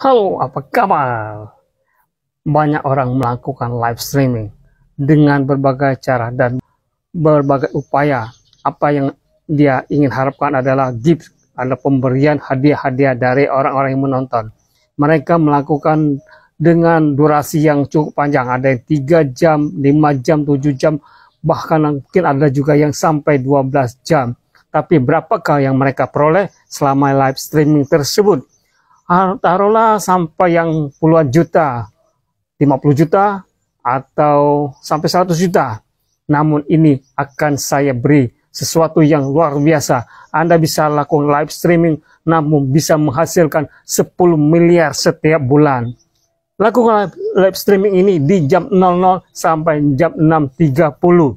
Halo, apa kabar? Banyak orang melakukan live streaming dengan berbagai cara dan berbagai upaya. Apa yang dia ingin harapkan adalah gift, ada pemberian hadiah-hadiah dari orang-orang yang menonton. Mereka melakukan dengan durasi yang cukup panjang, ada yang 3 jam, 5 jam, 7 jam, bahkan mungkin ada juga yang sampai 12 jam. Tapi berapakah yang mereka peroleh selama live streaming tersebut? Ah, taruhlah sampai yang puluhan juta, 50 juta, atau sampai 100 juta. Namun ini akan saya beri sesuatu yang luar biasa. Anda bisa lakukan live streaming namun bisa menghasilkan 10 miliar setiap bulan. Lakukan live streaming ini di jam 00 sampai jam 6.30.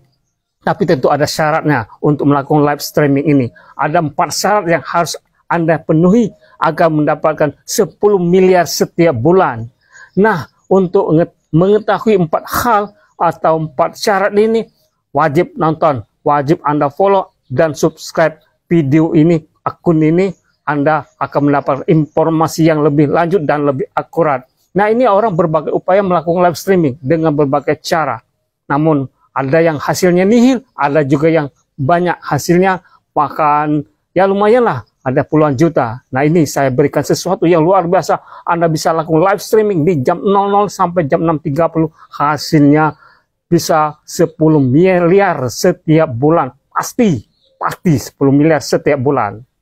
Tapi tentu ada syaratnya untuk melakukan live streaming ini. Ada empat syarat yang harus anda penuhi agar mendapatkan 10 miliar setiap bulan. Nah, untuk mengetahui empat hal atau empat syarat ini, wajib nonton, wajib Anda follow dan subscribe video ini, akun ini, Anda akan mendapat informasi yang lebih lanjut dan lebih akurat. Nah, ini orang berbagai upaya melakukan live streaming dengan berbagai cara. Namun, ada yang hasilnya nihil, ada juga yang banyak hasilnya, bahkan ya lumayanlah. lah ada puluhan juta. Nah ini saya berikan sesuatu yang luar biasa. Anda bisa lakukan live streaming di jam 00 sampai jam 6.30. Hasilnya bisa 10 miliar setiap bulan. Pasti, pasti 10 miliar setiap bulan.